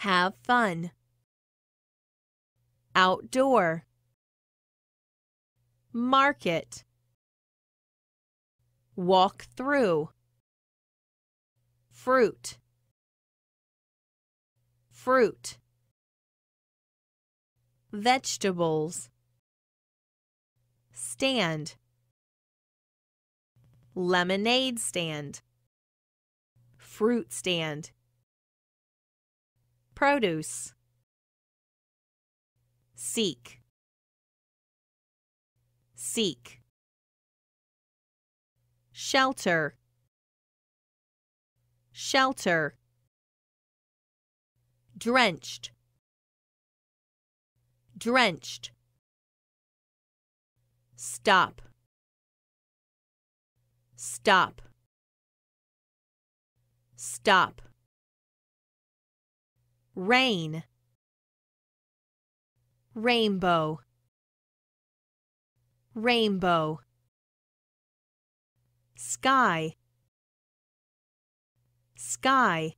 Have fun. Outdoor. Market. Walk through. Fruit. Fruit. Vegetables. Stand. Lemonade stand. Fruit stand. Produce. Seek. Seek. Shelter. Shelter. Drenched. Drenched. Stop. Stop. Stop rain rainbow rainbow sky sky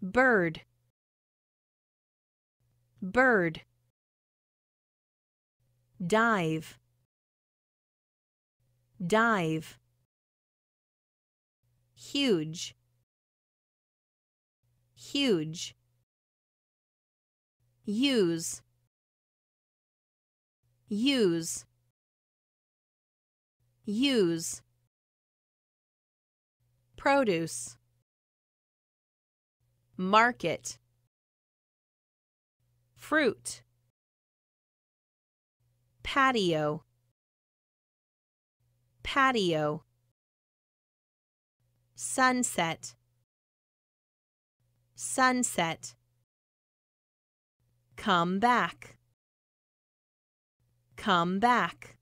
bird bird dive dive huge huge use use use produce market fruit patio patio sunset sunset come back come back